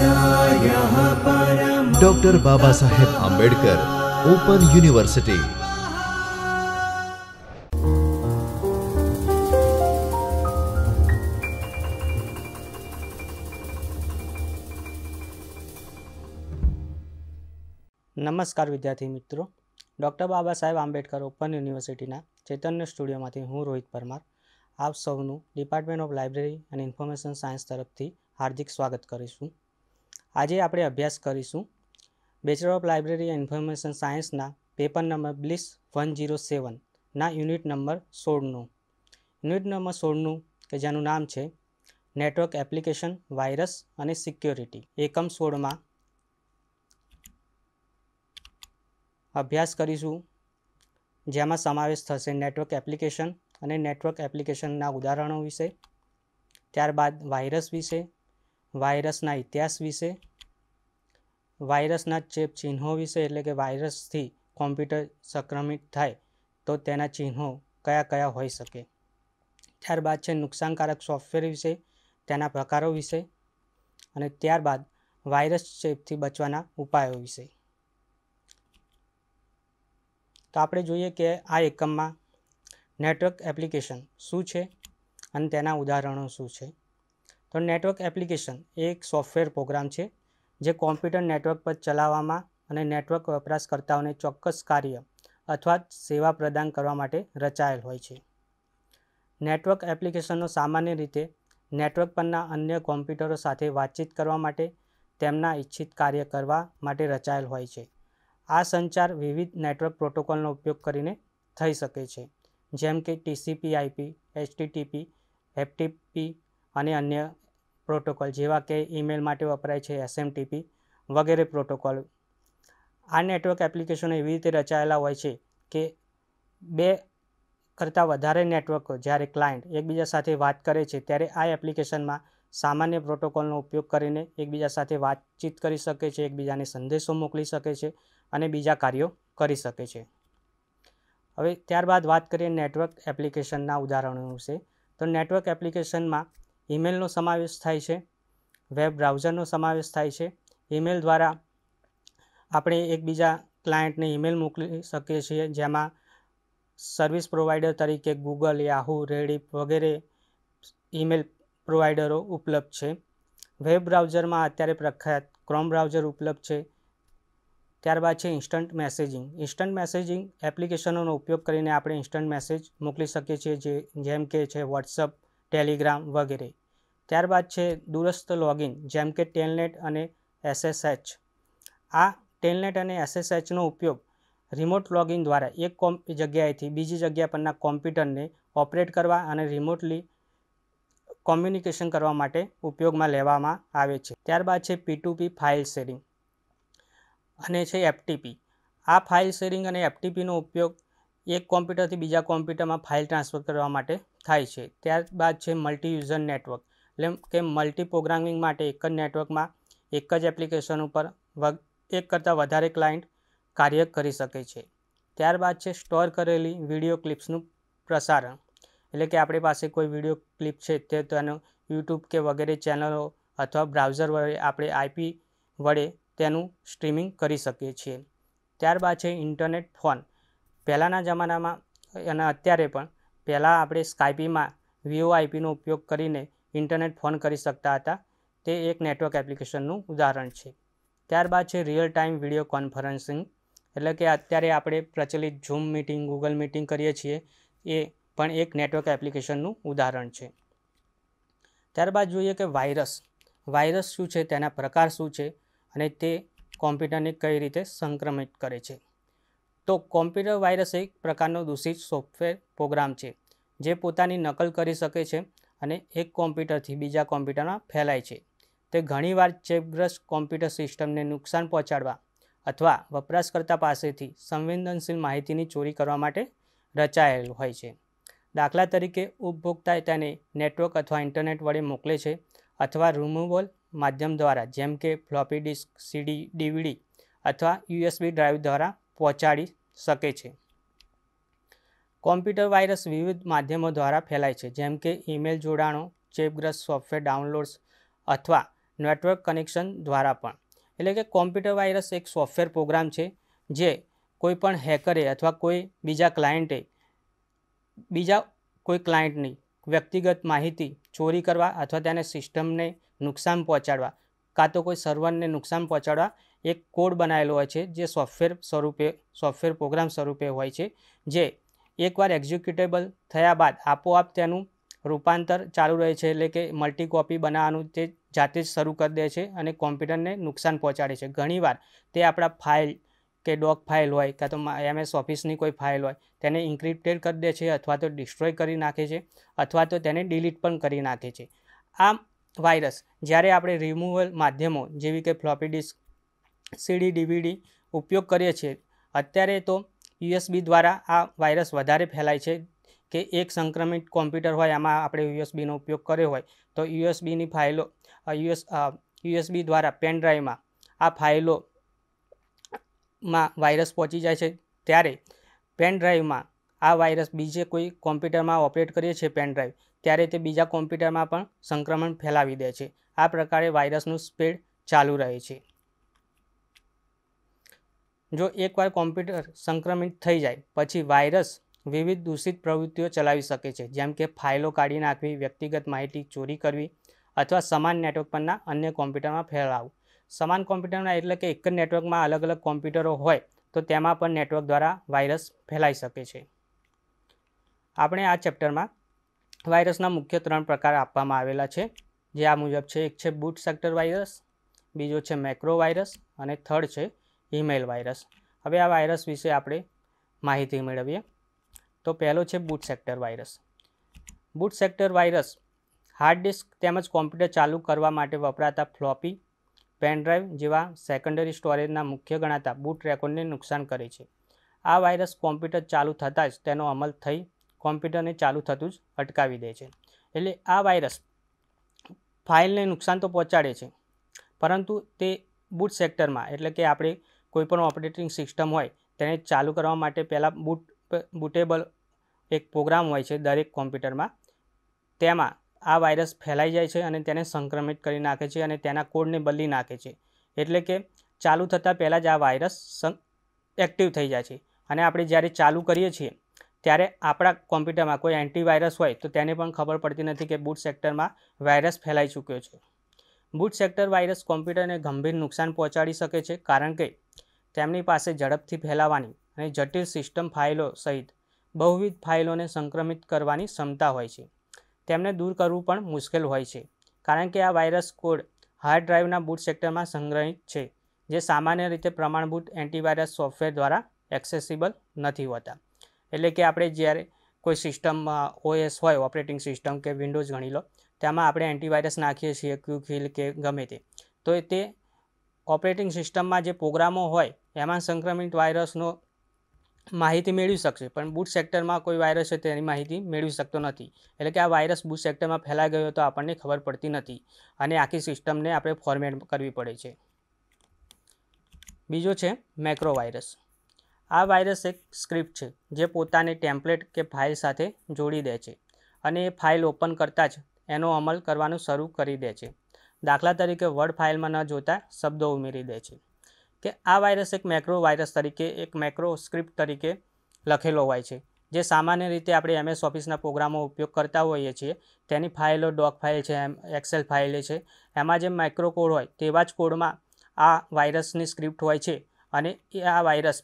doctor બાબા સાહેબ Ambedkar open university નમસ્કાર વિદ્યાર્થી મિત્રો ડૉક્ટર બાબા સાહેબ આંબેડકર ઓપન યુનિવર્સિટીના ચેતન્ય સ્ટુડિયોમાંથી હું રોહિત પરમાર આપ સૌનું ડિપાર્ટમેન્ટ ઓફ લાઇબ્રેરી અને ઇન્ફોર્મેશન સાયન્સ તરફથી હાર્દિક સ્વાગત કરીશું આજે આપણે અભ્યાસ કરીશું બેચલર ઓફ લાઇબ્રેરી ઇન્ફોર્મેશન સાયન્સના paper number BLIS one zero સેવનના યુનિટ નંબર સોળનું યુનિટ નંબર સોળનું કે જેનું નામ છે નેટવર્ક એપ્લિકેશન વાયરસ અને સિક્યોરિટી એકમ સોળમાં અભ્યાસ કરીશું જેમાં સમાવેશ થશે નેટવર્ક એપ્લિકેશન અને નેટવર્ક એપ્લિકેશનના ઉદાહરણો વિશે ત્યારબાદ વાયરસ વિશે વાયરસના ઇતિહાસ વિશે વાયરસના ચેપ ચિહ્નો વિશે એટલે કે વાયરસથી કોમ્પ્યુટર સંક્રમિત થાય તો તેના ચિહ્નો કયા કયા હોઈ શકે ત્યારબાદ છે નુકસાનકારક સોફ્ટવેર વિશે તેના પ્રકારો વિશે અને ત્યારબાદ વાયરસ ચેપથી બચવાના ઉપાયો વિશે તો આપણે જોઈએ કે આ એકમમાં નેટવર્ક એપ્લિકેશન શું છે અને તેના ઉદાહરણો શું છે તો નેટવર્ક એપ્લિકેશન એ એક સોફ્ટવેર પ્રોગ્રામ છે જે કોમ્પ્યુટર નેટવર્ક પર ચલાવવામાં અને નેટવર્ક વપરાશકર્તાઓને ચોક્કસ કાર્ય અથવા સેવા પ્રદાન કરવા માટે રચાયેલ હોય છે નેટવર્ક એપ્લિકેશનો સામાન્ય રીતે નેટવર્ક પરના અન્ય કોમ્પ્યુટરો સાથે વાતચીત કરવા માટે તેમના ઇચ્છિત કાર્ય કરવા માટે રચાયેલ હોય છે આ સંચાર વિવિધ નેટવર્ક પ્રોટોકોલનો ઉપયોગ કરીને થઈ શકે છે જેમ કે ટીસીપી આઈપી એચટીટીપી એફટીપી અને અન્ય પ્રોટોકોલ જેવા કે ઈમેલ માટે વપરાય છે એસએમટીપી વગેરે પ્રોટોકોલ આ નેટવર્ક એપ્લિકેશનો એવી રીતે રચાયેલા હોય છે કે બે કરતાં વધારે નેટવર્ક જ્યારે ક્લાયન્ટ એકબીજા સાથે વાત કરે છે ત્યારે આ એપ્લિકેશનમાં સામાન્ય પ્રોટોકોલનો ઉપયોગ કરીને એકબીજા સાથે વાતચીત કરી શકે છે એકબીજાને સંદેશો મોકલી શકે છે અને બીજા કાર્યો કરી શકે છે હવે ત્યારબાદ વાત કરીએ નેટવર્ક એપ્લિકેશનના ઉદાહરણો વિશે તો નેટવર્ક એપ્લિકેશનમાં ઈમેલનો સમાવેશ થાય છે વેબ બ્રાઉઝરનો સમાવેશ થાય છે ઈમેલ દ્વારા આપણે એકબીજા ક્લાયન્ટને ઈમેલ મોકલી શકીએ છીએ જેમાં સર્વિસ પ્રોવાઈડર તરીકે ગૂગલ યાહુ રેડિપ વગેરે ઈમેલ પ્રોવાઈડરો ઉપલબ્ધ છે વેબ બ્રાઉઝરમાં અત્યારે પ્રખ્યાત ક્રોમ બ્રાઉઝર ઉપલબ્ધ છે ત્યારબાદ છે ઇન્સ્ટન્ટ મેસેજિંગ ઇન્સ્ટન્ટ મેસેજિંગ એપ્લિકેશનોનો ઉપયોગ કરીને આપણે ઇન્સ્ટન્ટ મેસેજ મોકલી શકીએ છીએ જે જેમ કે છે વોટ્સઅપ ટેલિગ્રામ વગેરે ત્યારબાદ છે દૂરસ્થ લોગિન જેમ કે ટેલનેટ અને એસએસએચ આ ટેલનેટ અને એસએસએચનો ઉપયોગ રિમોટ લોગિન દ્વારા એક જગ્યાએથી બીજી જગ્યા પરના કોમ્પ્યુટરને ઓપરેટ કરવા અને રિમોટલી કોમ્યુનિકેશન કરવા માટે ઉપયોગમાં લેવામાં આવે છે ત્યારબાદ છે પીટુપી ફાઇલ શેરિંગ અને છે એફટીપી આ ફાઇલ શેરિંગ અને એફટીપીનો ઉપયોગ એક કોમ્પ્યુટરથી બીજા કોમ્પ્યુટરમાં ફાઇલ ટ્રાન્સફર કરવા માટે થાય છે ત્યારબાદ છે મલ્ટી યુઝર નેટવર્ક એટલે કે મલ્ટી પ્રોગ્રામિંગ માટે એક જ નેટવર્કમાં એક જ એપ્લિકેશન ઉપર એક કરતાં વધારે ક્લાયન્ટ કાર્ય કરી શકે છે ત્યારબાદ છે સ્ટોર કરેલી વિડીયો ક્લિપ્સનું પ્રસારણ એટલે કે આપણી પાસે કોઈ વિડીયો ક્લિપ છે તે તેનું યુટ્યુબ કે વગેરે ચેનલો અથવા બ્રાઉઝર વડે આપણે આઈપી વડે તેનું સ્ટ્રીમિંગ કરી શકીએ છીએ ત્યારબાદ છે ઇન્ટરનેટ ફોન પહેલાંના જમાનામાં અને અત્યારે પણ પહેલાં આપણે સ્કાઇપીમાં વીઓઆઈપીનો ઉપયોગ કરીને ઇન્ટરનેટ ફોન કરી શકતા હતા તે એક નેટવર્ક એપ્લિકેશનનું ઉદાહરણ છે ત્યારબાદ છે રિયલ ટાઈમ વિડીયો કોન્ફરન્સિંગ એટલે કે અત્યારે આપણે પ્રચલિત ઝૂમ મિટિંગ ગૂગલ મિટિંગ કરીએ છીએ એ પણ એક નેટવર્ક એપ્લિકેશનનું ઉદાહરણ છે ત્યારબાદ જોઈએ કે વાયરસ વાયરસ શું છે તેના પ્રકાર શું છે અને તે કોમ્પ્યુટરને કઈ રીતે સંક્રમિત કરે છે તો કોમ્પ્યુટર વાયરસ એક પ્રકારનો દૂષિત સોફ્ટવેર પ્રોગ્રામ છે જે પોતાની નકલ કરી શકે છે અને એક કોમ્પ્યુટરથી બીજા કોમ્પ્યુટરમાં ફેલાય છે તે ઘણીવાર ચેપગ્રસ્ત કોમ્પ્યુટર સિસ્ટમને નુકસાન પહોંચાડવા અથવા વપરાશકર્તા પાસેથી સંવેદનશીલ માહિતીની ચોરી કરવા માટે રચાયેલ હોય છે દાખલા તરીકે ઉપભોક્તા તેને નેટવર્ક અથવા ઇન્ટરનેટ વડે મોકલે છે અથવા રિમૂવલ માધ્યમ દ્વારા જેમ કે ફ્લોપી ડિસ્ક સીડી ડીવીડી અથવા યુએસબી ડ્રાઈવ દ્વારા પહોંચાડી શકે છે કોમ્પ્યુટર વાયરસ વિવિધ માધ્યમો દ્વારા ફેલાય છે જેમ કે ઈમેલ જોડાણો ચેપગ્રસ્ત સોફ્ટવેર ડાઉનલોડ્સ અથવા નેટવર્ક કનેક્શન દ્વારા પણ એટલે કે કોમ્પ્યુટર વાયરસ એક સોફ્ટવેર પ્રોગ્રામ છે જે કોઈપણ હેકરે અથવા કોઈ બીજા ક્લાયન્ટે બીજા કોઈ ક્લાયન્ટની વ્યક્તિગત માહિતી ચોરી કરવા અથવા તેને સિસ્ટમને નુકસાન પહોંચાડવા કાં તો કોઈ સર્વરને નુકસાન પહોંચાડવા એક કોડ બનાવેલો હોય છે જે સોફ્ટવેર સ્વરૂપે સોફ્ટવેર પ્રોગ્રામ સ્વરૂપે હોય છે જે એકવાર એક્ઝિક્યુટેબલ થયા બાદ આપોઆપ તેનું રૂપાંતર ચાલુ રહે છે એટલે કે મલ્ટી કોપી બનાવવાનું તે જાતે જ શરૂ કરી દે છે અને કોમ્પ્યુટરને નુકસાન પહોંચાડે છે ઘણીવાર તે આપણા ફાઇલ કે ડોક ફાઇલ હોય કાં તો એમએસ ઓફિસની કોઈ ફાઇલ હોય તેને ઇન્ક્રિપ્ટેડ કરી દે છે અથવા તો ડિસ્ટ્રોય કરી નાખે છે અથવા તો તેને ડિલીટ પણ કરી નાખે છે આ વાયરસ જ્યારે આપણે રિમૂવલ માધ્યમો જેવી કે ફ્લોપી ડિસ્ક સીડી ડીવીડી ઉપયોગ કરીએ છીએ અત્યારે તો યુએસબી દ્વારા આ વાયરસ વધારે ફેલાય છે કે એક સંક્રમિત કોમ્પ્યુટર હોય આમાં આપણે યુએસબીનો ઉપયોગ કર્યો હોય તો યુએસબીની ફાઇલો યુએસ યુએસબી દ્વારા પેનડ્રાઈવમાં આ ફાઇલોમાં વાયરસ પહોંચી જાય છે ત્યારે પેનડ્રાઈવમાં આ વાયરસ બીજે કોઈ કોમ્પ્યુટરમાં ઓપરેટ કરીએ છીએ પેનડ્રાઈવ ત્યારે તે બીજા કોમ્પ્યુટરમાં પણ સંક્રમણ ફેલાવી દે છે આ પ્રકારે વાયરસનું સ્પીડ ચાલુ રહે છે જો એકવાર કોમ્પ્યુટર સંક્રમિત થઈ જાય પછી વાયરસ વિવિધ દૂષિત પ્રવૃત્તિઓ ચલાવી શકે છે જેમ કે ફાઇલો કાઢી નાખવી વ્યક્તિગત માહિતી ચોરી કરવી અથવા સમાન નેટવર્ક પરના અન્ય કોમ્પ્યુટરમાં ફેલાવવું સમાન કોમ્પ્યુટરના એટલે કે એક જ નેટવર્કમાં અલગ અલગ કોમ્પ્યુટરો હોય તો તેમાં પણ નેટવર્ક દ્વારા વાયરસ ફેલાઈ શકે છે આપણે આ ચેપ્ટરમાં વાયરસના મુખ્ય ત્રણ પ્રકાર આપવામાં આવેલા છે જે આ મુજબ છે એક છે બૂટ સેક્ટર વાયરસ બીજો છે મેક્રો વાયરસ અને થર્ડ છે હિમેલ વાયરસ હવે આ વાયરસ વિશે આપણે માહિતી મેળવીએ તો પહેલો છે boot sector virus boot sector virus hard disk તેમજ કોમ્પ્યુટર ચાલુ કરવા માટે વપરાતા ફ્લોપી પેનડ્રાઈવ જેવા સેકન્ડરી સ્ટોરેજના મુખ્ય ગણાતા બુટ રેકોર્ડને નુકસાન કરે છે આ વાયરસ કોમ્પ્યુટર ચાલુ થતાં જ તેનો અમલ થઈ કોમ્પ્યુટરને ચાલુ થતું જ અટકાવી દે છે એટલે આ વાયરસ ફાઇલને નુકસાન તો પહોંચાડે છે પરંતુ તે બૂટ સેક્ટરમાં એટલે કે આપણે કોઈપણ ઓપરેટિંગ સિસ્ટમ હોય તેને ચાલુ કરવા માટે પહેલાં બુટ બુટેબલ એક પ્રોગ્રામ હોય છે દરેક કોમ્પ્યુટરમાં તેમાં આ વાયરસ ફેલાઈ જાય છે અને તેને સંક્રમિત કરી નાખે છે અને તેના કોડને બદલી નાખે છે એટલે કે ચાલુ થતાં પહેલાં જ આ વાયરસ એક્ટિવ થઈ જાય છે અને આપણે જ્યારે ચાલુ કરીએ છીએ ત્યારે આપણા કોમ્પ્યુટરમાં કોઈ એન્ટીવાયરસ હોય તો તેને પણ ખબર પડતી નથી કે બૂટ સેક્ટરમાં વાયરસ ફેલાઈ ચૂક્યો છે ગુડ સેક્ટર વાયરસ કોમ્પ્યુટરને ગંભીર નુકસાન પહોંચાડી શકે છે કારણ કે તેમની પાસે ઝડપથી ફેલાવાની અને જટિલ સિસ્ટમ ફાઇલો સહિત બહુવિધ ફાઇલોને સંક્રમિત કરવાની ક્ષમતા હોય છે તેમને દૂર કરવું પણ મુશ્કેલ હોય છે કારણ કે આ વાયરસ કોડ હાર્ડ ડ્રાઈવના બૂટ સેક્ટરમાં સંગ્રહિત છે જે સામાન્ય રીતે પ્રમાણભૂત એન્ટીવાયરસ સોફ્ટવેર દ્વારા એક્સેસિબલ નથી હોતા એટલે કે આપણે જ્યારે કોઈ સિસ્ટમમાં ઓએસ હોય ઓપરેટિંગ સિસ્ટમ કે વિન્ડોઝ ગણી લો તેમાં આપણે એન્ટીવાયરસ નાખીએ છીએ ક્યુખીલ કે ગમે તે તો તે ઓપરેટિંગ સિસ્ટમમાં જે પ્રોગ્રામો હોય એમાં સંક્રમિત વાયરસનો માહિતી મેળવી શકશે પણ બૂટ સેક્ટરમાં કોઈ વાયરસ છે તેની માહિતી મેળવી શકતો નથી એટલે કે આ વાયરસ બૂટ સેક્ટરમાં ફેલાઈ ગયો તો આપણને ખબર પડતી નથી અને આખી સિસ્ટમને આપણે ફોર્મેટ કરવી પડે છે બીજો છે મેક્રો વાયરસ આ વાયરસ એક સ્ક્રિપ્ટ છે જે પોતાની ટેમ્પલેટ કે ફાઇલ સાથે જોડી દે છે અને એ ફાઇલ ઓપન કરતાં જ એનો અમલ કરવાનું શરૂ કરી દે છે દાખલા તરીકે વર્ડ ફાઇલમાં ન જોતા શબ્દો ઉમેરી દે છે કે આ વાયરસ એક મેક્રો વાયરસ તરીકે એક મેક્રો સ્ક્રિપ્ટ તરીકે લખેલો હોય છે જે સામાન્ય રીતે આપણે એમએસ ઓફિસના પ્રોગ્રામો ઉપયોગ કરતા હોઈએ છીએ તેની ફાઇલો ડોક ફાઇલ છે એમ એક્સેલ ફાઇલ છે એમાં જે માઇક્રો કોડ હોય તેવા જ કોડમાં આ વાયરસની સ્ક્રિપ્ટ હોય છે અને એ આ વાયરસ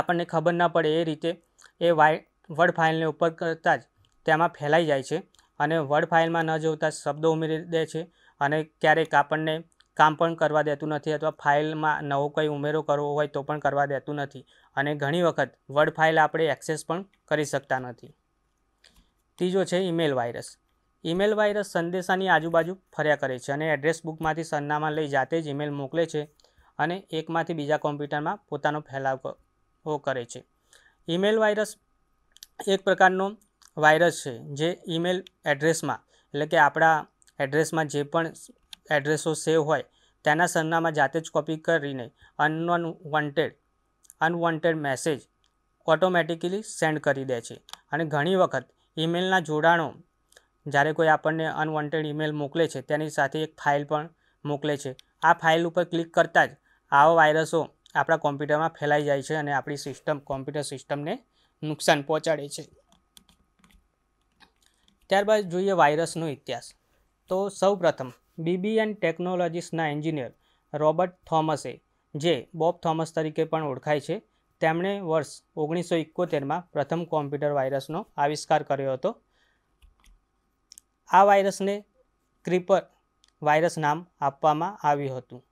આપણને ખબર ન પડે એ રીતે એ વાય વર્ડ ફાઇલને ઉપર કરતાં જ તેમાં ફેલાઈ જાય છે અને વર્ડ ફાઇલમાં ન જોતા શબ્દો ઉમેરી દે છે અને ક્યારેક આપણને કામ પણ કરવા દેતું નથી અથવા ફાઇલમાં નવો કંઈ ઉમેરો કરવો હોય તો પણ કરવા દેતું નથી અને ઘણી વખત વર્ડ ફાઇલ આપણે એક્સેસ પણ કરી શકતા નથી ત્રીજો છે ઈમેલ વાયરસ ઈમેલ વાયરસ સંદેશાની આજુબાજુ ફર્યા કરે છે અને એડ્રેસ બુકમાંથી સરનામા લઈ જાતે જ ઈમેલ મોકલે છે અને એકમાંથી બીજા કોમ્પ્યુટરમાં પોતાનો ફેલાવો કરે છે ઈમેલ વાયરસ એક પ્રકારનો વાયરસ છે જે ઈમેલ એડ્રેસમાં એટલે કે આપણા એડ્રેસમાં જે પણ એડ્રેસો સેવ હોય તેના સરનામાં જાતે જ કોપી કરીને unknown wanted unwanted message automatically send કરી દે છે અને ઘણી વખત ઈમેલના જોડાણો જ્યારે કોઈ આપણને અનવોન્ટેડ ઈમેલ મોકલે છે તેની સાથે એક ફાઇલ પણ મોકલે છે આ ફાઇલ ઉપર ક્લિક કરતાં જ આવા વાયરસો આપણા કોમ્પ્યુટરમાં ફેલાઈ જાય છે અને આપણી સિસ્ટમ કોમ્પ્યુટર સિસ્ટમને નુકસાન પહોંચાડે છે ત્યારબાદ જોઈએ વાયરસનો ઇતિહાસ તો સૌપ્રથમ બીબી એન્ડ ટેકનોલોજીસના એન્જિનિયર રોબર્ટ થોમસે જે બોબ થોમસ તરીકે પણ ઓળખાય છે તેમણે વર્ષ ઓગણીસો એકોતેરમાં પ્રથમ કોમ્પ્યુટર વાયરસનો આવિષ્કાર કર્યો હતો આ વાયરસને ક્રિપર વાયરસ નામ આપવામાં આવ્યું હતું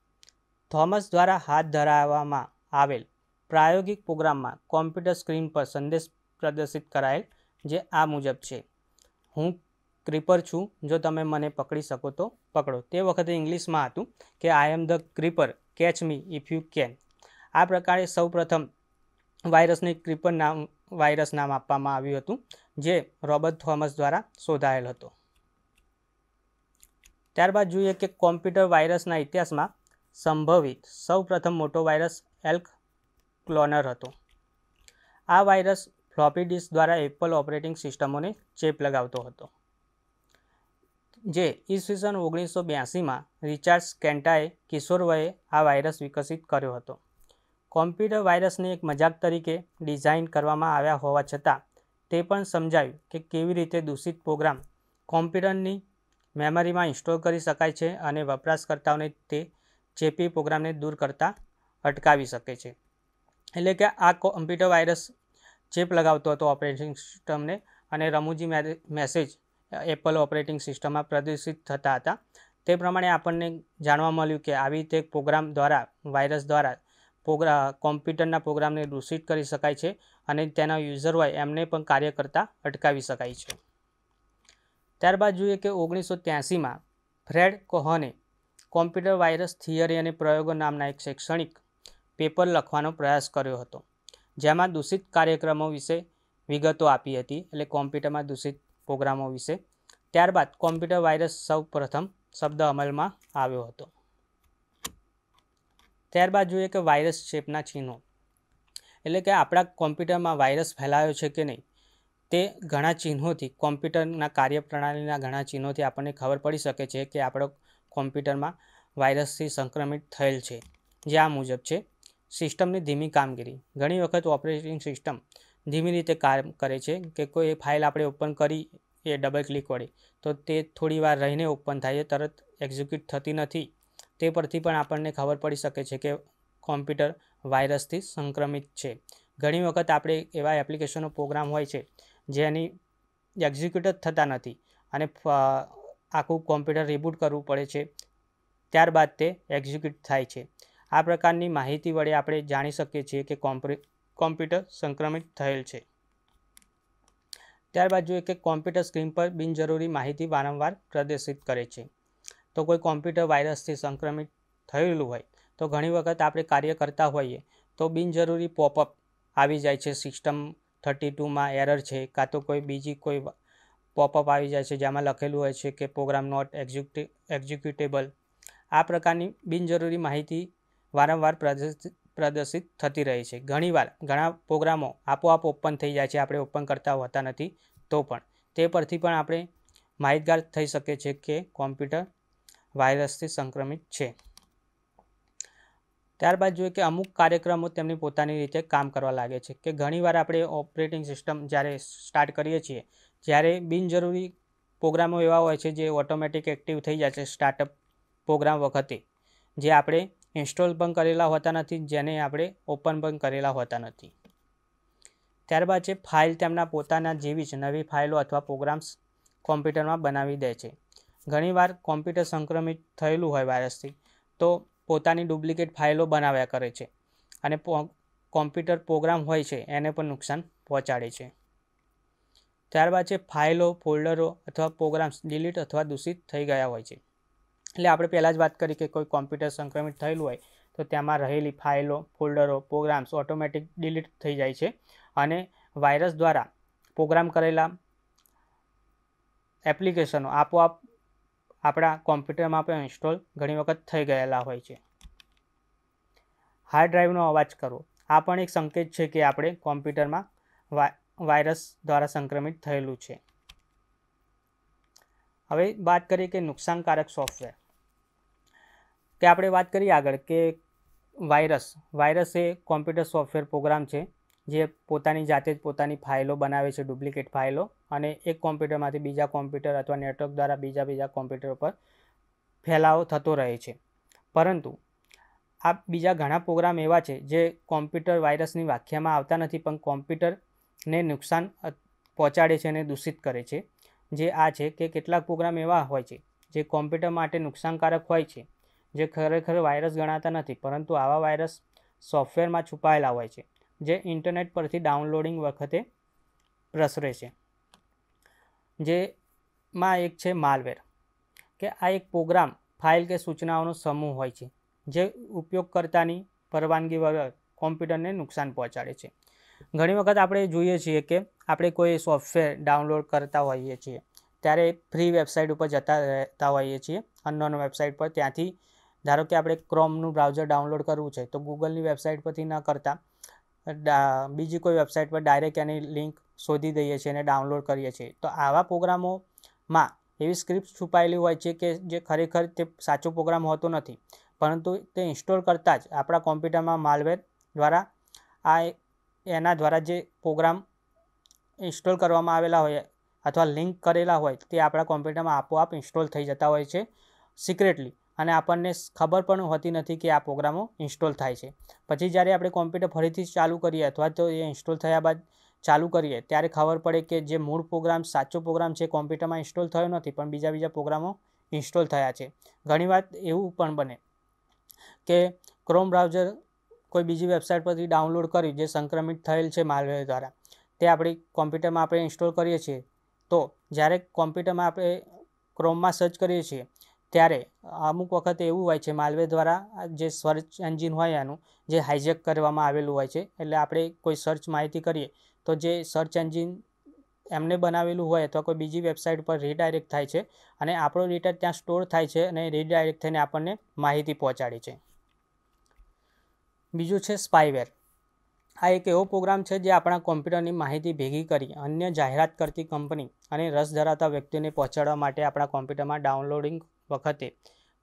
થોમસ દ્વારા હાથ ધરાવવામાં આવેલ પ્રાયોગિક પ્રોગ્રામમાં કોમ્પ્યુટર સ્ક્રીન પર સંદેશ પ્રદર્શિત કરાયેલ જે આ મુજબ છે હું ક્રીપર છું જો તમે મને પકડી શકો તો પકડો તે વખતે ઇંગ્લિશમાં હતું કે I am the creeper catch me if you can આ પ્રકારે સૌપ્રથમ વાયરસને ક્રીપર નામ વાયરસ નામ આપવામાં આવ્યું હતું જે રોબર્ટ થોમસ દ્વારા શોધાયેલ હતો ત્યારબાદ જોઈએ કે કોમ્પ્યુટર વાયરસના ઇતિહાસમાં સંભવિત સૌપ્રથમ મોટો વાયરસ એલ્ક ક્લોનર હતો આ વાયરસ ફ્લોપી ડિસ્ક દ્વારા એપલ ઓપરેટિંગ સિસ્ટમોને ચેપ લગાવતો હતો જે ઈસવીસન ઓગણીસો બ્યાસીમાં રિચાર્ડ સ્કેન્ટાએ કિશોર વયે આ વાયરસ વિકસિત કર્યો હતો કોમ્પ્યુટર વાયરસને એક મજાક તરીકે ડિઝાઇન કરવામાં આવ્યા હોવા છતાં તે પણ સમજાયું કે કેવી રીતે દૂષિત પ્રોગ્રામ કોમ્પ્યુટરની મેમરીમાં ઇન્સ્ટોલ કરી શકાય છે અને વપરાશકર્તાઓને તે ચેપી પ્રોગ્રામને દૂર કરતાં અટકાવી શકે છે એટલે કે આ કોમ્પ્યુટર વાયરસ ચેપ લગાવતો હતો ઓપરેટિંગ સિસ્ટમને અને રમૂજી મેસેજ એપલ ઓપરેટિંગ સિસ્ટમમાં પ્રદર્શિત થતા હતા તે પ્રમાણે આપણને જાણવા મળ્યું કે આવી રીતે પ્રોગ્રામ દ્વારા વાયરસ દ્વારા પ્રોગ્રા કોમ્પ્યુટરના પ્રોગ્રામને દૂષિત કરી શકાય છે અને તેના યુઝર હોય એમને પણ કાર્ય કરતા અટકાવી શકાય છે ત્યારબાદ જોઈએ કે ઓગણીસો ત્યાસીમાં ફ્રેડ કોહને કોમ્પ્યુટર વાયરસ થિયરી અને પ્રયોગો નામના એક શૈક્ષણિક પેપર લખવાનો પ્રયાસ કર્યો હતો જેમાં દૂષિત કાર્યક્રમો વિશે વિગતો આપી હતી એટલે કોમ્પ્યુટરમાં દૂષિત પ્રોગ્રામો વિશે ત્યારબાદ કોમ્પ્યુટર વાયરસ સૌ પ્રથમ શબ્દ અમલમાં આવ્યો હતો ત્યારબાદ જોઈએ કે વાયરસ શેપના ચિહ્નો એટલે કે આપણા કોમ્પ્યુટરમાં વાયરસ ફેલાયો છે કે નહીં તે ઘણા ચિહ્નોથી કોમ્પ્યુટરના કાર્યપ્રણાલીના ઘણા ચિહ્નોથી આપણને ખબર પડી શકે છે કે આપણો કોમ્પ્યુટરમાં વાયરસથી સંક્રમિત થયેલ છે જે આ મુજબ છે સિસ્ટમની ધીમી કામગીરી ઘણી વખત ઓપરેટિંગ સિસ્ટમ ધીમી રીતે કામ કરે છે કે કોઈ ફાઇલ આપણે ઓપન કરી એ ડબલ ક્લિક વડે તો તે થોડી વાર રહીને ઓપન થાય છે તરત એક્ઝિક્યુટ થતી નથી તે પરથી પણ આપણને ખબર પડી શકે છે કે કોમ્પ્યુટર વાયરસથી સંક્રમિત છે ઘણી વખત આપણે એવા એપ્લિકેશનો પ્રોગ્રામ હોય છે જેની એક્ઝિક્યુટ જ થતા નથી અને આખું કોમ્પ્યુટર રિબૂટ કરવું પડે છે ત્યારબાદ તે એક્ઝિક્યુટ થાય છે આ પ્રકારની માહિતી વડે આપણે જાણી શકીએ છીએ કે કોમ્પ્યુટર સંક્રમિત થયેલ છે ત્યારબાદ જોઈએ કે કોમ્પ્યુટર સ્ક્રીન પર બિનજરૂરી માહિતી વારંવાર પ્રદર્શિત કરે છે તો કોઈ કોમ્પ્યુટર વાયરસથી સંક્રમિત થયેલું હોય તો ઘણી વખત આપણે કાર્ય કરતા હોઈએ તો બિનજરૂરી પોપઅપ આવી જાય છે સિસ્ટમ થર્ટી ટુમાં એરર છે કાં તો કોઈ બીજી કોઈ પોપઅપ આવી જાય છે જેમાં લખેલું હોય છે કે પ્રોગ્રામ નોટ એક્ઝિક્યુટેબલ આ પ્રકારની બિનજરૂરી માહિતી વારંવાર પ્રદર્શિત થતી રહે છે ઘણીવાર ઘણા પ્રોગ્રામો આપોઆપ ઓપન થઈ જાય છે આપણે ઓપન કરતા હોતા નથી તો પણ તે પરથી પણ આપણે માહિતગાર થઈ શકે છે કે કોમ્પ્યુટર વાયરસથી સંક્રમિત છે ત્યારબાદ જોઈએ કે અમુક કાર્યક્રમો તેમની પોતાની રીતે કામ કરવા લાગે છે કે ઘણીવાર આપણે ઓપરેટિંગ સિસ્ટમ જ્યારે સ્ટાર્ટ કરીએ છીએ જ્યારે બિનજરૂરી પ્રોગ્રામો એવા હોય છે જે ઓટોમેટિક એક્ટિવ થઈ જાય છે સ્ટાર્ટઅપ પ્રોગ્રામ વખતે જે આપણે ઇન્સ્ટોલ પણ કરેલા હોતા નથી જેને આપણે ઓપન પણ કરેલા હોતા નથી ત્યારબાદ છે ફાઇલ તેમના પોતાના જેવી જ નવી ફાઇલો અથવા પ્રોગ્રામ્સ કોમ્પ્યુટરમાં બનાવી દે છે ઘણીવાર કોમ્પ્યુટર સંક્રમિત થયેલું હોય વાયરસથી તો પોતાની ડુપ્લિકેટ ફાઇલો બનાવ્યા કરે છે અને કોમ્પ્યુટર પ્રોગ્રામ હોય છે એને પણ નુકસાન પહોંચાડે છે ત્યારબાદ છે ફાઇલો ફોલ્ડરો અથવા પ્રોગ્રામ્સ ડિલીટ અથવા દૂષિત થઈ ગયા હોય છે એટલે આપણે પહેલાં જ વાત કરી કે કોઈ કોમ્પ્યુટર સંક્રમિત થયેલું હોય તો તેમાં રહેલી ફાઇલો ફોલ્ડરો પ્રોગ્રામ્સ ઓટોમેટિક ડિલીટ થઈ જાય છે અને વાયરસ દ્વારા પ્રોગ્રામ કરેલા એપ્લિકેશનો આપોઆપ આપણા કોમ્પ્યુટરમાં પણ ઇન્સ્ટોલ ઘણી વખત થઈ ગયેલા હોય છે હાર્ડ ડ્રાઈવનો અવાજ કરવો આ પણ એક સંકેત છે કે આપણે કોમ્પ્યુટરમાં વાયરસ દ્વારા સંક્રમિત થયેલું છે હવે વાત કરીએ કે નુકસાનકારક સોફ્ટવેર કે આપણે વાત કરીએ આગળ કે વાયરસ વાયરસ એ કોમ્પ્યુટર સોફ્ટવેર પ્રોગ્રામ છે જે પોતાની જાતે જ પોતાની ફાઇલો બનાવે છે ડુપ્લિકેટ ફાઇલો અને એક કોમ્પ્યુટરમાંથી બીજા કોમ્પ્યુટર અથવા નેટવર્ક દ્વારા બીજા બીજા કોમ્પ્યુટર પર ફેલાવો થતો રહે છે પરંતુ આ બીજા ઘણા પ્રોગ્રામ એવા છે જે કોમ્પ્યુટર વાયરસની વ્યાખ્યામાં આવતા નથી પણ કોમ્પ્યુટરને નુકસાન પહોંચાડે છે અને દૂષિત કરે છે જે આ છે કે કેટલાક પ્રોગ્રામ એવા હોય છે જે કોમ્પ્યુટર માટે નુકસાનકારક હોય છે જે ખરેખર વાયરસ ગણાતા નથી પરંતુ આવા વાયરસ સોફ્ટવેરમાં છુપાયેલા હોય છે જે ઇન્ટરનેટ પરથી ડાઉનલોડિંગ વખતે પ્રસરે છે જેમાં એક છે માલવેર કે આ એક પ્રોગ્રામ ફાઇલ કે સૂચનાઓનો સમૂહ હોય છે જે ઉપયોગકર્તાની પરવાનગી વગર કોમ્પ્યુટરને નુકસાન પહોંચાડે છે ઘણી વખત આપણે જોઈએ છીએ કે આપણે કોઈ સોફ્ટવેર ડાઉનલોડ કરતા હોઈએ છીએ ત્યારે ફ્રી વેબસાઇટ ઉપર જતા રહેતા હોઈએ છીએ અનનોન વેબસાઇટ પર ત્યાંથી ધારો કે આપણે ક્રોમનું બ્રાઉઝર ડાઉનલોડ કરવું છે તો ગૂગલની વેબસાઇટ પરથી ન કરતા બીજી કોઈ વેબસાઇટ પર ડાયરેક્ટ એની લિંક શોધી દઈએ છીએ અને ડાઉનલોડ કરીએ છીએ તો આવા પ્રોગ્રામોમાં એવી સ્ક્રિપ્ટ છુપાયેલી હોય છે કે જે ખરેખર તે સાચો પ્રોગ્રામ હોતો નથી પરંતુ તે ઇન્સ્ટોલ કરતાં જ આપણા કોમ્પ્યુટરમાં માલવેર દ્વારા આ એના દ્વારા જે પ્રોગ્રામ ઇન્સ્ટોલ કરવામાં આવેલા હોય અથવા લિંક કરેલા હોય તે આપણા કોમ્પ્યુટરમાં આપોઆપ ઇન્સ્ટોલ થઈ જતા હોય છે સિક્રેટલી અને આપણને ખબર પણ હોતી નથી કે આ પ્રોગ્રામો ઇન્સ્ટોલ થાય છે પછી જ્યારે આપણે કોમ્પ્યુટર ફરીથી ચાલુ કરીએ અથવા તો એ ઇન્સ્ટોલ થયા બાદ ચાલુ કરીએ ત્યારે ખબર પડે કે જે મૂળ પ્રોગ્રામ સાચો પ્રોગ્રામ છે કોમ્પ્યુટરમાં ઇન્સ્ટોલ થયો નથી પણ બીજા બીજા પ્રોગ્રામો ઇન્સ્ટોલ થયા છે ઘણી વાત એવું પણ બને કે ક્રોમ બ્રાઉઝર કોઈ બીજી વેબસાઇટ પરથી ડાઉનલોડ કરી જે સંક્રમિત થયેલ છે માલવેર દ્વારા તે આપણી કોમ્પ્યુટરમાં આપણે ઇન્સ્ટોલ કરીએ છીએ તો જ્યારે કોમ્પ્યુટરમાં આપણે ક્રોમમાં સર્ચ કરીએ છીએ ત્યારે અમુક વખતે એવું હોય છે માલવે દ્વારા જે સર્ચ એન્જિન હોય એનું જે હાઇજેક કરવામાં આવેલું હોય છે એટલે આપણે કોઈ સર્ચ માહિતી કરીએ તો જે સર્ચ એન્જિન એમને બનાવેલું હોય અથવા કોઈ બીજી વેબસાઇટ પર રીડાયરેક્ટ થાય છે અને આપણો ડેટા ત્યાં સ્ટોર થાય છે અને રીડાયરેક્ટ થઈને આપણને માહિતી પહોંચાડે છે બીજું છે સ્પાયવેર આ એક એવો પ્રોગ્રામ છે જે આપણા કોમ્પ્યુટરની માહિતી ભેગી કરી અન્ય જાહેરાત કરતી કંપની અને રસ ધરાવતા વ્યક્તિને પહોંચાડવા માટે આપણા કોમ્પ્યુટરમાં ડાઉનલોડિંગ વખતે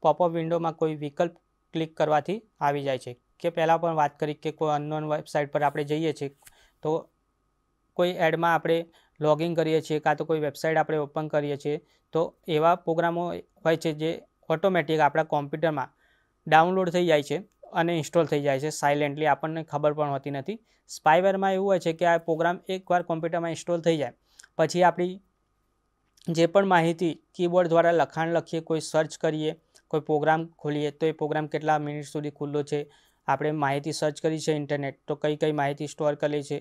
પોપઅપ વિન્ડોમાં કોઈ વિકલ્પ ક્લિક કરવાથી આવી જાય છે કે પહેલાં પણ વાત કરી કે કોઈ અનનોન વેબસાઇટ પર આપણે જઈએ છીએ તો કોઈ એડમાં આપણે લોગિન કરીએ છીએ કાં તો કોઈ વેબસાઇટ આપણે ઓપન કરીએ છીએ તો એવા પ્રોગ્રામો હોય છે જે ઓટોમેટિક આપણા કોમ્પ્યુટરમાં ડાઉનલોડ થઈ જાય છે અને ઇન્સ્ટોલ થઈ જાય છે સાયલેન્ટલી આપણને ખબર પણ હોતી નથી સ્પાયવેરમાં એવું હોય છે કે આ પ્રોગ્રામ એકવાર કોમ્પ્યુટરમાં ઇન્સ્ટોલ થઈ જાય પછી આપણી જે પણ માહિતી કીબોર્ડ દ્વારા લખાણ લખીએ કોઈ સર્ચ કરીએ કોઈ પ્રોગ્રામ ખોલીએ તો એ પ્રોગ્રામ કેટલા મિનિટ સુધી ખુલ્લો છે આપણે માહિતી સર્ચ કરી છે ઇન્ટરનેટ તો કઈ કઈ માહિતી સ્ટોર કરી છે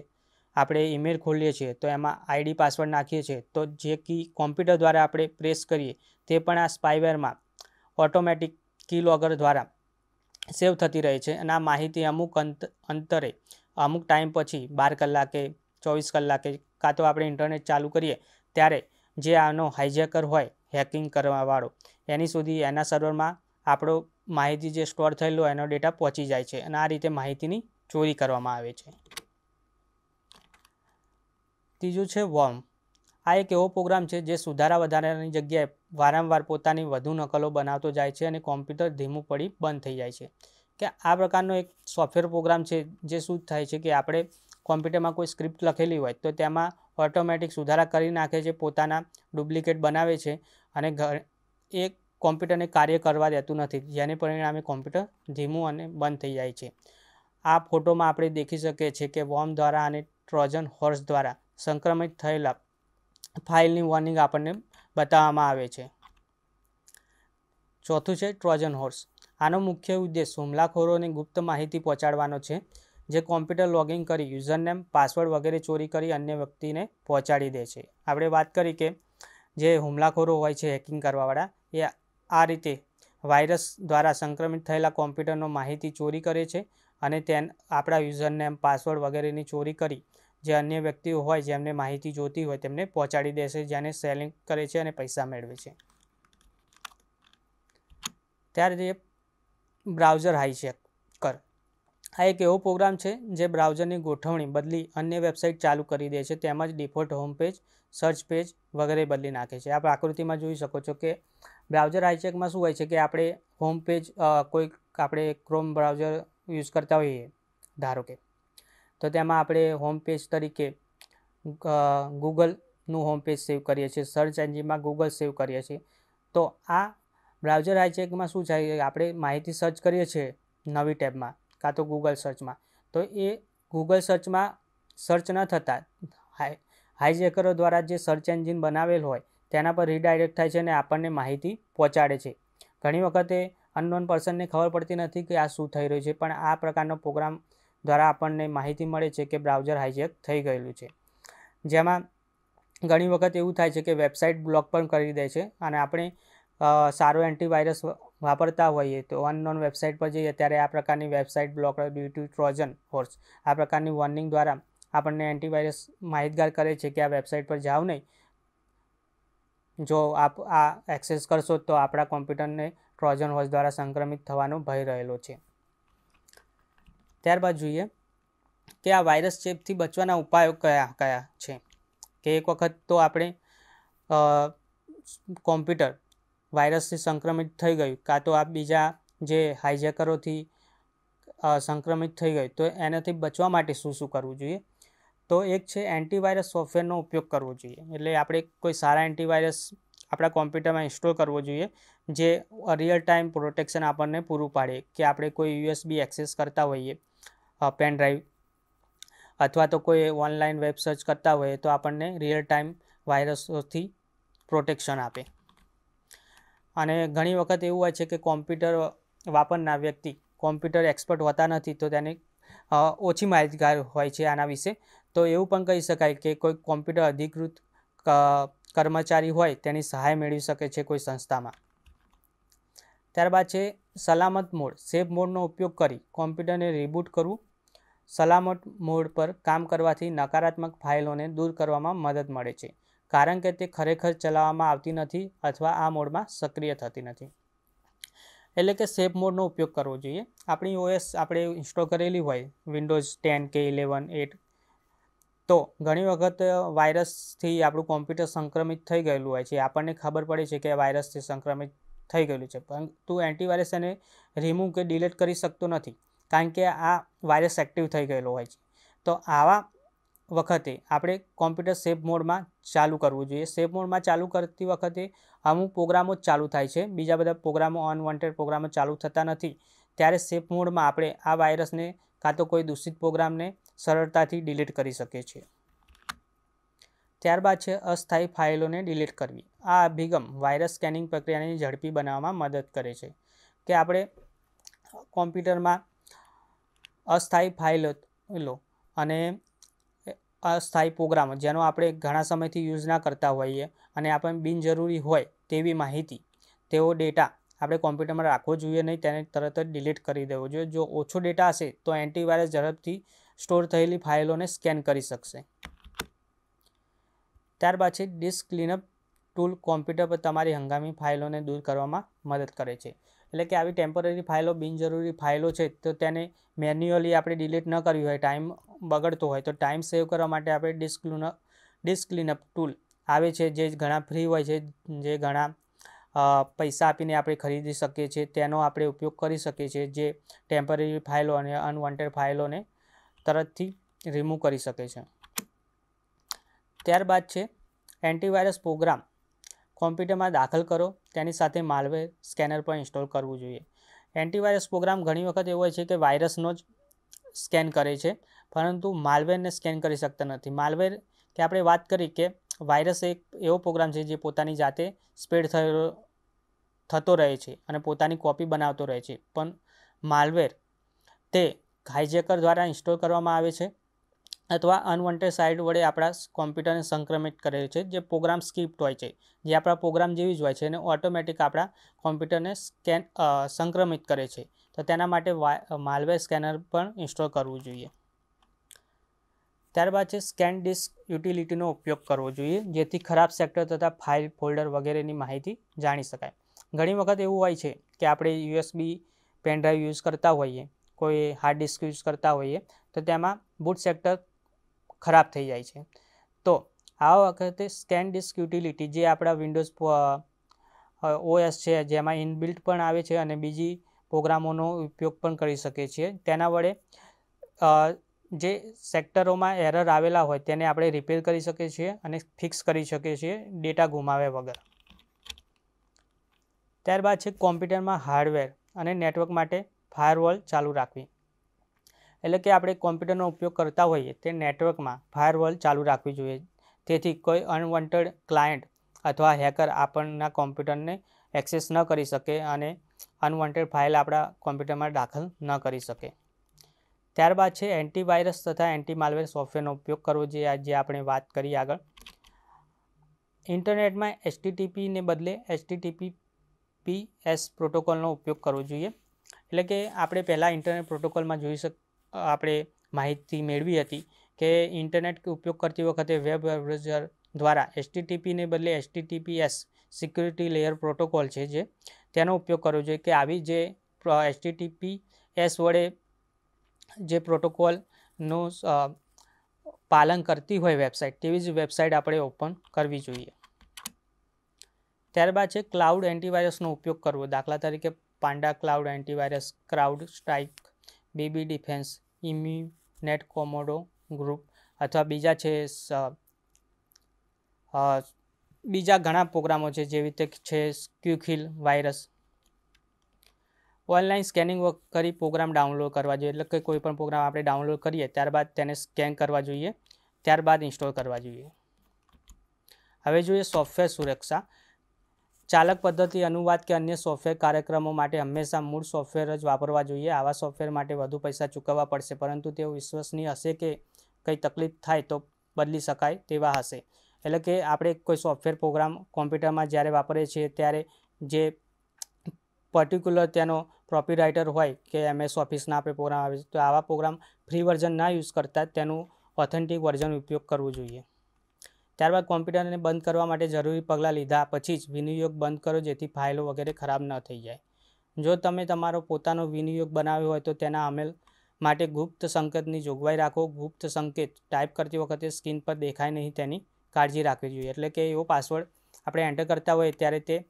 આપણે ઈમેલ ખોલીએ છીએ તો એમાં આઈડી પાસવર્ડ નાખીએ છીએ તો જે કી કોમ્પ્યુટર દ્વારા આપણે પ્રેસ કરીએ તે પણ આ સ્પાઈવેરમાં ઓટોમેટિક કી લોગર દ્વારા સેવ થતી રહે છે અને આ માહિતી અમુક અંત અંતરે અમુક ટાઈમ પછી બાર કલાકે ચોવીસ કલાકે કાં તો આપણે ઇન્ટરનેટ ચાલુ કરીએ ત્યારે જે આનો હાઇજેકર હોય હેકિંગ કરવાવાળો એની સુધી એના સર્વરમાં આપણો માહિતી જે સ્ટોર થયેલો એનો ડેટા પહોંચી જાય છે અને આ રીતે માહિતીની ચોરી કરવામાં આવે છે ત્રીજું છે વોર્મ આ એક એવો પ્રોગ્રામ છે જે સુધારા વધારાની જગ્યાએ વારંવાર પોતાની વધુ નકલો બનાવતો જાય છે અને કોમ્પ્યુટર ધીમું પડી બંધ થઈ જાય છે કે આ પ્રકારનો એક સોફ્ટવેર પ્રોગ્રામ છે જે શું થાય છે કે આપણે કોમ્પ્યુટરમાં કોઈ સ્ક્રિપ્ટ લખેલી હોય તો તેમાં ઓટોમેટિક સુધારા કરી નાખે છે પોતાના ડુપ્લિકેટ બનાવે છે અને એ કોમ્પ્યુટરને કાર્ય કરવા દેતું નથી જેને પરિણામે કોમ્પ્યુટર ધીમું અને બંધ થઈ જાય છે આ ફોટોમાં આપણે દેખી શકીએ છીએ કે વોર્મ દ્વારા અને ટ્રોજન હોર્સ દ્વારા સંક્રમિત થયેલા ફાઇલની વોર્નિંગ આપણને બતાવવામાં આવે છે ચોથું છે ટ્રોજન હોર્સ આનો મુખ્ય ઉદ્દેશ હુમલાખોરોને ગુપ્ત માહિતી પહોંચાડવાનો છે જે કોમ્પ્યુટર લોગિંગ કરી યુઝરનેમ પાસવર્ડ વગેરે ચોરી કરી અન્ય વ્યક્તિને પહોંચાડી દે છે આપણે વાત કરી કે જે હુમલાખોરો હોય છે હેકિંગ કરવાવાળા એ આ રીતે વાયરસ દ્વારા સંક્રમિત થયેલા કોમ્પ્યુટરનો માહિતી ચોરી કરે છે અને તેન આપણા યુઝરનેમ પાસવર્ડ વગેરેની ચોરી કરી જે અન્ય વ્યક્તિઓ હોય જેમને માહિતી જોતી હોય તેમને પહોંચાડી દેશે જેને સેલિંગ કરે છે અને પૈસા મેળવે છે ત્યારે બ્રાઉઝર હાઈજેક કર આ એક એવો પ્રોગ્રામ છે જે બ્રાઉઝરની ગોઠવણી બદલી અન્ય વેબસાઇટ ચાલુ કરી દે છે તેમજ default home page search page વગેરે બદલી નાખે છે આપ આકૃતિમાં જોઈ શકો છો કે બ્રાઉઝર હાઈચેકમાં શું હોય છે કે આપણે હોમ પેજ કોઈક આપણે ક્રોમ બ્રાઉઝર યુઝ કરતા હોઈએ ધારો કે તો તેમાં આપણે હોમ પેજ તરીકે ગૂગલનું હોમ પેજ સેવ કરીએ છીએ સર્ચ એન્જિનમાં ગૂગલ સેવ કરીએ છીએ તો આ બ્રાઉઝર આઈચેકમાં શું છે આપણે માહિતી સર્ચ કરીએ છીએ નવી ટેબમાં કાં તો ગૂગલ સર્ચમાં તો એ ગૂગલ સર્ચમાં સર્ચ ન થતાં હાઈજેકરો દ્વારા જે સર્ચ એન્જિન બનાવેલ હોય તેના પર રીડાયરેક્ટ થાય છે અને આપણને માહિતી પહોંચાડે છે ઘણી વખતે અનનોન પર્સનને ખબર પડતી નથી કે આ શું થઈ રહ્યું છે પણ આ પ્રકારનો પ્રોગ્રામ દ્વારા આપણને માહિતી મળે છે કે બ્રાઉઝર હાઈજેક થઈ ગયેલું છે જેમાં ઘણી વખત એવું થાય છે કે વેબસાઇટ બ્લોક પણ કરી દે છે અને આપણે સારો એન્ટીવાયરસ વાપરતા હોઈએ તો અનનોન વેબસાઇટ પર જઈએ ત્યારે આ પ્રકારની website block due to Trojan horse આ પ્રકારની વોર્નિંગ દ્વારા આપણને એન્ટીવાયરસ માહિતગાર કરે છે કે આ વેબસાઇટ પર જાઓ નહીં જો આપ આ એક્સેસ કરશો તો આપણા કોમ્પ્યુટરને ટ્રોજન હોર્સ દ્વારા સંક્રમિત થવાનો ભય રહેલો છે ત્યારબાદ જોઈએ કે આ વાયરસ ચેપથી બચવાના ઉપાયો કયા કયા છે કે એક વખત તો આપણે કોમ્પ્યુટર વાયરસથી સંક્રમિત થઈ ગયું કાં તો આ બીજા જે હાઈજેકરોથી સંક્રમિત થઈ ગયું તો એનાથી બચવા માટે શું શું કરવું જોઈએ તો એક છે એન્ટીવાયરસ સોફ્ટવેરનો ઉપયોગ કરવો જોઈએ એટલે આપણે કોઈ સારા એન્ટીવાયરસ આપણા કોમ્પ્યુટરમાં ઇન્સ્ટોલ કરવો જોઈએ જે રિયલ ટાઈમ પ્રોટેક્શન આપણને પૂરું પાડે કે આપણે કોઈ યુએસબી એક્સેસ કરતા હોઈએ પેન ડ્રાઈવ અથવા તો કોઈ ઓનલાઈન વેબ સર્ચ કરતા હોઈએ તો આપણને રિયલ ટાઈમ વાયરસોથી પ્રોટેક્શન આપે અને ઘણી વખત એવું હોય છે કે કોમ્પ્યુટર વાપરનાર વ્યક્તિ કોમ્પ્યુટર એક્સપર્ટ હોતા નથી તો તેને ઓછી માહિતગાર હોય છે આના વિશે તો એવું પણ કહી શકાય કે કોઈ કોમ્પ્યુટર અધિકૃત કર્મચારી હોય તેની સહાય મેળવી શકે છે કોઈ સંસ્થામાં ત્યારબાદ છે સલામત મોડ સેફ મોડનો ઉપયોગ કરી કોમ્પ્યુટરને રિબૂટ કરવું સલામત મોડ પર કામ કરવાથી નકારાત્મક ફાઇલોને દૂર કરવામાં મદદ મળે છે કારણ કે તે ખરેખર ચલાવવામાં આવતી નથી અથવા આ મોડમાં સક્રિય થતી નથી એટલે કે સેફ મોડનો ઉપયોગ કરવો જોઈએ આપણી ઓએસ આપણે ઇન્સ્ટોલ કરેલી હોય વિન્ડોઝ ટેન કે ઇલેવન એટ તો ઘણી વખત વાયરસથી આપણું કોમ્પ્યુટર સંક્રમિત થઈ ગયેલું હોય છે આપણને ખબર પડે છે કે વાયરસથી સંક્રમિત થઈ ગયેલું છે પરંતુ એન્ટીવાયરસ એને રિમૂવ કે ડિલીટ કરી શકતો નથી કારણ કે આ વાયરસ એક્ટિવ થઈ ગયેલો હોય છે તો આવા વખતે આપણે કોમ્પ્યુટર સેફ મોડમાં ચાલુ કરવું જોઈએ સેફ મોડમાં ચાલુ કરતી વખતે અમુક પ્રોગ્રામો ચાલુ થાય છે બીજા બધા પ્રોગ્રામો અનવોન્ટેડ પ્રોગ્રામો ચાલુ થતા નથી ત્યારે સેફ મોડમાં આપણે આ વાયરસને કાં તો કોઈ દૂષિત પ્રોગ્રામને સરળતાથી ડિલીટ કરી શકીએ છીએ ત્યારબાદ છે અસ્થાયી ફાઇલોને ડિલીટ કરવી આ અભિગમ વાયરસ સ્કેનિંગ પ્રક્રિયાને ઝડપી બનાવવામાં મદદ કરે છે કે આપણે કોમ્પ્યુટરમાં અસ્થાયી ફાઇલો અને અસ્થાયી પ્રોગ્રામ જેનો આપણે ઘણા સમયથી યુઝના કરતા હોઈએ અને આપણને બિનજરૂરી હોય તેવી માહિતી તેવો ડેટા આપણે કોમ્પ્યુટરમાં રાખવો જોઈએ નહીં તેને તરત જ ડિલીટ કરી દેવો જોઈએ જો ઓછો ડેટા હશે તો એન્ટીવાયરસ ઝડપથી સ્ટોર થયેલી ફાઇલોને સ્કેન કરી શકશે ત્યારબાદ છે ડિસ્ક ક્લીનઅપ ટૂલ કોમ્પ્યુટર પર તમારી હંગામી ફાઇલોને દૂર કરવામાં મદદ કરે છે એટલે કે આવી ટેમ્પરરી ફાઇલો બિનજરૂરી ફાઇલો છે તો તેને મેન્યુઅલી આપણે ડિલીટ ન કરવી હોય ટાઈમ બગડતો હોય તો ટાઈમ સેવ કરવા માટે આપણે ડિસ્ક ડિસ્ક ક્લીનઅપ ટૂલ આવે છે જે ઘણા ફ્રી હોય છે જે ઘણા પૈસા આપીને આપણે ખરીદી શકીએ છીએ તેનો આપણે ઉપયોગ કરી શકીએ છીએ જે ટેમ્પરરી ફાઇલો અને અનવોન્ટેડ ફાઇલોને તરતથી રિમૂવ કરી શકે છે ત્યારબાદ છે એન્ટીવાયરસ પ્રોગ્રામ કોમ્પ્યુટરમાં દાખલ કરો તેની સાથે માલવેર સ્કેનર પણ ઇન્સ્ટોલ કરવું જોઈએ એન્ટીવાયરસ પ્રોગ્રામ ઘણી વખત એવો હોય છે કે વાયરસનો જ સ્કેન કરે છે પરંતુ માલવેરને સ્કેન કરી શકતા નથી માલવેર કે આપણે વાત કરી કે વાયરસ એક એવો પ્રોગ્રામ છે જે પોતાની જાતે સ્પ્રેડ થયો થતો રહે છે અને પોતાની કોપી બનાવતો રહે છે પણ માલવેર તે હાઇજેકર દ્વારા ઇન્સ્ટોલ કરવામાં આવે છે અથવા અનવોન્ટેડ સાઇડ વડે આપણા કોમ્પ્યુટરને સંક્રમિત કરે છે જે પ્રોગ્રામ સ્ક્રિપ્ટ હોય છે જે આપણા પ્રોગ્રામ જેવી જ હોય છે અને ઓટોમેટિક આપણા કોમ્પ્યુટરને સ્કેન સંક્રમિત કરે છે તો તેના માટે માલવે સ્કેનર પણ ઇન્સ્ટોલ કરવું જોઈએ ત્યારબાદ છે સ્કેન ડિસ્ક યુટિલિટીનો ઉપયોગ કરવો જોઈએ જેથી ખરાબ સેક્ટર તથા ફાઇલ ફોલ્ડર વગેરેની માહિતી જાણી શકાય ઘણી વખત એવું હોય છે કે આપણે યુએસબી પેનડ્રાઈવ યુઝ કરતા હોઈએ કોઈ હાર્ડ ડિસ્ક યુઝ કરતા હોઈએ તો તેમાં બુટ સેક્ટર ખરાબ થઈ જાય છે તો આ વખતે સ્કેન ડિસ્ક યુટિલિટી જે આપણા વિન્ડોઝ ઓએસ છે જેમાં ઇનબિલ્ટ પણ આવે છે અને બીજી પ્રોગ્રામોનો ઉપયોગ પણ કરી શકીએ છીએ તેના વડે જે સેક્ટરોમાં એરર આવેલા હોય તેને આપણે રિપેર કરી શકીએ છીએ અને ફિક્સ કરી શકીએ છીએ ડેટા ગુમાવ્યા વગર ત્યારબાદ છે કોમ્પ્યુટરમાં હાર્ડવેર અને નેટવર્ક માટે ફાયરવોલ ચાલુ રાખવી એટલે કે આપણે કોમ્પ્યુટરનો ઉપયોગ કરતા હોઈએ તે નેટવર્કમાં ફાયરવોલ ચાલુ રાખવી જોઈએ તેથી કોઈ અનવોન્ટેડ ક્લાયન્ટ અથવા હેકર આપણના કોમ્પ્યુટરને એક્સેસ ન કરી શકે અને અનવોન્ટેડ ફાઇલ આપણા કોમ્પ્યુટરમાં દાખલ ન કરી શકે ત્યારબાદ છે એન્ટીવાયરસ તથા એન્ટી માલવેર સોફ્ટવેરનો ઉપયોગ કરવો જોઈએ જે આપણે વાત કરી આગળ ઇન્ટરનેટમાં એચટીટીપીને બદલે એચટીટીપી પીએસ પ્રોટોકોલનો ઉપયોગ કરવો જોઈએ એટલે કે આપણે પહેલાં ઇન્ટરનેટ પ્રોટોકોલમાં જોઈ શક આપણે માહિતી મેળવી હતી કે ઇન્ટરનેટ ઉપયોગ કરતી વખતે વેબ બ્રાઉઝર દ્વારા એસટીટીપીને બદલે એસટીટીપીએસ સિક્યુરિટી લેયર પ્રોટોકોલ છે જે તેનો ઉપયોગ કરવો જોઈએ કે આવી જે એસ વડે જે પ્રોટોકોલનું પાલન કરતી હોય વેબસાઇટ તેવી જ વેબસાઇટ આપણે ઓપન કરવી જોઈએ ત્યારબાદ છે ક્લાઉડ એન્ટીવાયરસનો ઉપયોગ કરવો દાખલા તરીકે Panda Cloud antivirus CrowdStrike બીબી ડિફેન્સ ઇમ્યુનેટ કોમોડો ગ્રુપ અથવા બીજા છે બીજા ઘણા પ્રોગ્રામો છે જેવી રીતે છે ક્યુખિલ વાયરસ ઓનલાઈન સ્કેનિંગ કરી પ્રોગ્રામ ડાઉનલોડ કરવા જોઈએ એટલે કે કોઈ પણ પ્રોગ્રામ આપણે ડાઉનલોડ કરીએ ત્યારબાદ તેને સ્કેન કરવા જોઈએ ત્યારબાદ ઇન્સ્ટોલ કરવા જોઈએ હવે જોઈએ સોફ્ટવેર સુરક્ષા ચાલક પદ્ધતિ અનુવાદ કે અન્ય સોફ્ટવેર કાર્યક્રમો માટે હંમેશા મૂળ સોફ્ટવેર જ વાપરવા જોઈએ આવા સોફ્ટવેર માટે વધુ પૈસા ચૂકવવા પડશે પરંતુ તેઓ વિશ્વસનીય હશે કે કંઈ તકલીફ થાય તો બદલી શકાય તેવા હશે એટલે કે આપણે કોઈ સોફ્ટવેર પ્રોગ્રામ કોમ્પ્યુટરમાં જ્યારે વાપરીએ છીએ ત્યારે જે પર્ટિક્યુલર તેનો પ્રોપીરાઇટર હોય કે એમએસ ઓફિસના આપણે પ્રોગ્રામ આવે છે તો આવા પ્રોગ્રામ ફ્રી વર્ઝન ના યુઝ કરતાં તેનું ઓથેન્ટિક વર્ઝન ઉપયોગ કરવું જોઈએ ત્યારબાદ કોમ્પ્યુટરને બંધ કરવા માટે જરૂરી પગલાં લીધા પછી જ વિનિયોગ બંધ કરો જેથી ફાઇલો વગેરે ખરાબ ન થઈ જાય જો તમે તમારો પોતાનો વિનિયોગ બનાવ્યો હોય તો તેના અમેલ માટે ગુપ્ત સંકેતની જોગવાઈ રાખો ગુપ્ત સંકેત ટાઈપ કરતી વખતે સ્કીન પર દેખાય નહીં તેની કાળજી રાખવી જોઈએ એટલે કે એવો પાસવર્ડ આપણે એન્ટર કરતા હોઈએ ત્યારે તે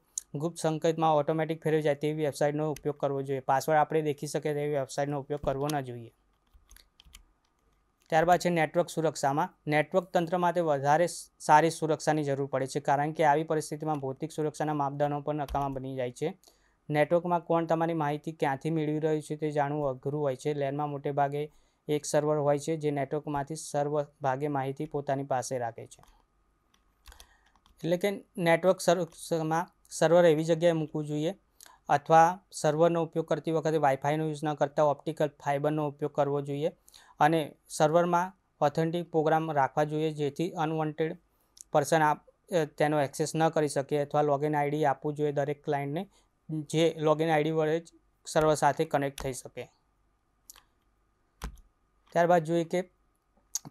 ગુપ્ત સંકેતમાં ઓટોમેટિક ફેરવી જાય તેવી વેબસાઇટનો ઉપયોગ કરવો જોઈએ પાસવર્ડ આપણે દેખી શકે તેવી વેબસાઇટનો ઉપયોગ કરવો ન જોઈએ ત્યારબાદ છે નેટવર્ક સુરક્ષામાં નેટવર્ક તંત્ર માટે વધારે સારી સુરક્ષાની જરૂર પડે છે કારણ કે આવી પરિસ્થિતિમાં ભૌતિક સુરક્ષાના માપદંડો પણ નકામા બની જાય છે નેટવર્કમાં કોણ તમારી માહિતી ક્યાંથી મેળવી રહ્યું છે તે જાણવું અઘરું હોય છે લેનમાં મોટે ભાગે એક સર્વર હોય છે જે નેટવર્કમાંથી સર્વ ભાગે માહિતી પોતાની પાસે રાખે છે એટલે કે નેટવર્ક સર્વમાં સર્વર એવી જગ્યાએ મૂકવું જોઈએ અથવા સર્વરનો ઉપયોગ કરતી વખતે વાઈફાઈનો યુઝ ન કરતા ઓપ્ટિકલ ફાઇબરનો ઉપયોગ કરવો જોઈએ અને સર્વરમાં ઓથેન્ટિક પ્રોગ્રામ રાખવા જોઈએ જેથી અનવોન્ટેડ પર્સન આપ તેનો એક્સેસ ન કરી શકે અથવા લોગિન આઈડી આપવું જોઈએ દરેક ક્લાયન્ટને જે લોગિન આઈડી વડે જ સર્વર સાથે કનેક્ટ થઈ શકે ત્યારબાદ જોઈએ કે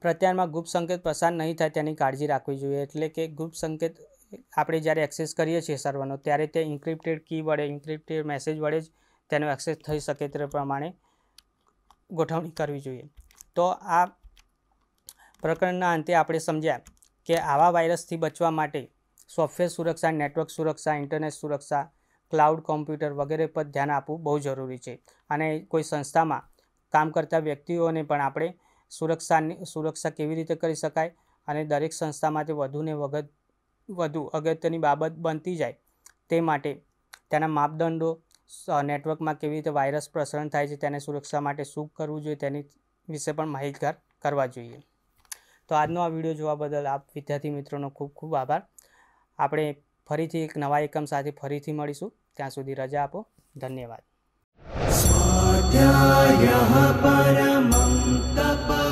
પ્રત્યાયનમાં ગુપ્ત સંકેત પસાર નહીં થાય તેની કાળજી રાખવી જોઈએ એટલે કે ગુપ્ત સંકેત આપણે જ્યારે એક્સેસ કરીએ છીએ સર્વરનો ત્યારે તે ઇન્ક્રિપ્ટેડ કી વડે ઇન્ક્રિપ્ટેડ મેસેજ વડે જ તેનો એક્સેસ થઈ શકે તે પ્રમાણે ગોઠવણી કરવી જોઈએ તો આ પ્રકરણના અંતે આપણે સમજ્યા કે આવા વાયરસથી બચવા માટે સોફ્ટવેર સુરક્ષા નેટવર્ક સુરક્ષા ઇન્ટરનેટ સુરક્ષા ક્લાઉડ કોમ્પ્યુટર વગેરે પર ધ્યાન આપવું બહુ જરૂરી છે અને કોઈ સંસ્થામાં કામ કરતા વ્યક્તિઓને પણ આપણે સુરક્ષાની સુરક્ષા કેવી રીતે કરી શકાય અને દરેક સંસ્થામાં તે વધુને વગર વધુ અગત્યની બાબત બનતી જાય તે માટે તેના માપદંડો નેટવર્કમાં કેવી રીતે વાયરસ પ્રસરણ થાય છે તેને સુરક્ષા માટે શું કરવું જોઈએ તેની વિશે પણ માહિતગાર કરવા જોઈએ તો આજનો આ વિડીયો જોવા બદલ આપ વિદ્યાર્થી મિત્રોનો ખૂબ ખૂબ આભાર આપણે ફરીથી એક નવા એકમ સાથે ફરીથી મળીશું ત્યાં સુધી રજા આપો ધન્યવાદ સ્વાધ્યાય પરમં